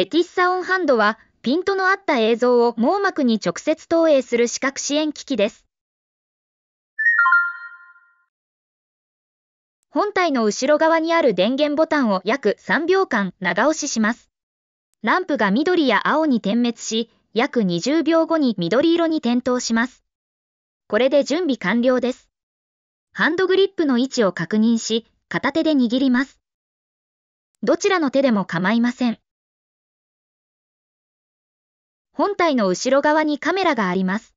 レティッサオンハンドは、ピントの合った映像を網膜に直接投影する視覚支援機器です。本体の後ろ側にある電源ボタンを約3秒間長押しします。ランプが緑や青に点滅し、約20秒後に緑色に点灯します。これで準備完了です。ハンドグリップの位置を確認し、片手で握ります。どちらの手でも構いません。本体の後ろ側にカメラがあります。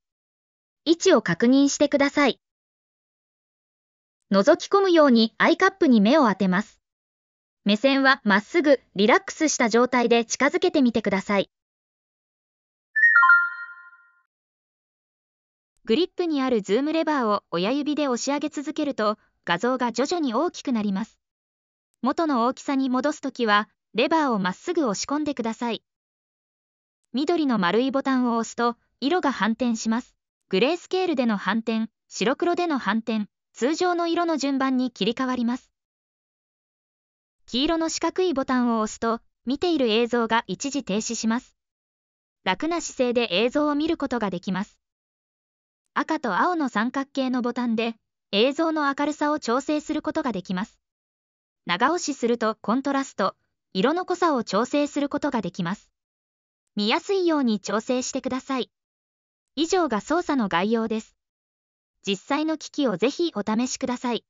位置を確認してください。覗き込むようにアイカップに目を当てます。目線はまっすぐ、リラックスした状態で近づけてみてください。グリップにあるズームレバーを親指で押し上げ続けると、画像が徐々に大きくなります。元の大きさに戻すときは、レバーをまっすぐ押し込んでください。緑の丸いボタンを押すと、色が反転します。グレースケールでの反転、白黒での反転、通常の色の順番に切り替わります。黄色の四角いボタンを押すと、見ている映像が一時停止します。楽な姿勢で映像を見ることができます。赤と青の三角形のボタンで、映像の明るさを調整することができます。長押しするとコントラスト、色の濃さを調整することができます。見やすいように調整してください。以上が操作の概要です。実際の機器をぜひお試しください。